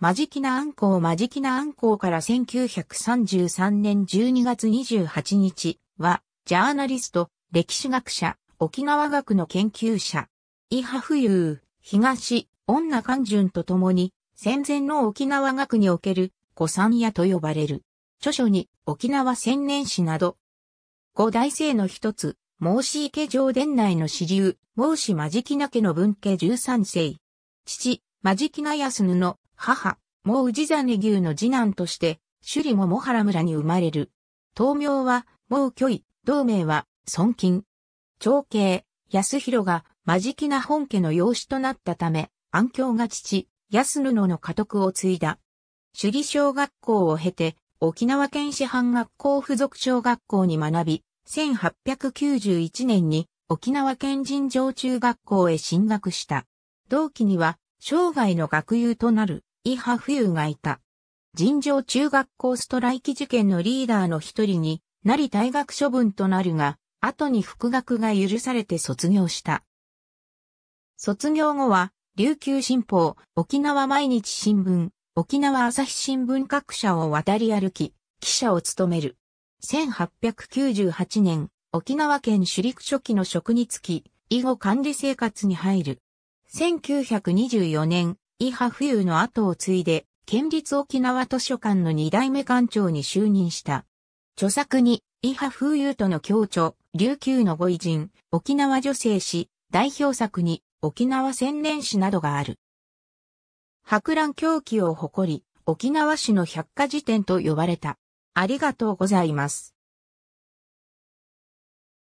マジキナアンコウマジキナアンコウから1933年12月28日は、ジャーナリスト、歴史学者、沖縄学の研究者、イハフユー、東、女官順と共に、戦前の沖縄学における、古参屋と呼ばれる。著書に、沖縄千年史など、五大生の一つ、孟子池城伝内の支流、孟子間キナ家の文家13世。父、間敷名安布の母、もう氏真牛の次男として、首里も茂原村に生まれる。東名は、もう虚位、同名は、尊金。長兄、安弘が、間きな本家の養子となったため、安京が父、安布の家督を継いだ。首里小学校を経て、沖縄県市販学校附属小学校に学び、1891年に沖縄県人上中学校へ進学した。同期には、生涯の学友となる伊波冬がいた。尋常中学校ストライキ事件のリーダーの一人になり退学処分となるが、後に復学が許されて卒業した。卒業後は、琉球新報、沖縄毎日新聞、沖縄朝日新聞各社を渡り歩き、記者を務める。1898年、沖縄県首陸初期の職に就き、以後管理生活に入る。1924年、伊波冬の後を継いで、県立沖縄図書館の二代目館長に就任した。著作に、伊波風遊との共著、琉球のご偉人、沖縄女性史、代表作に、沖縄千年史などがある。博覧狂気を誇り、沖縄史の百科事典と呼ばれた。ありがとうございます。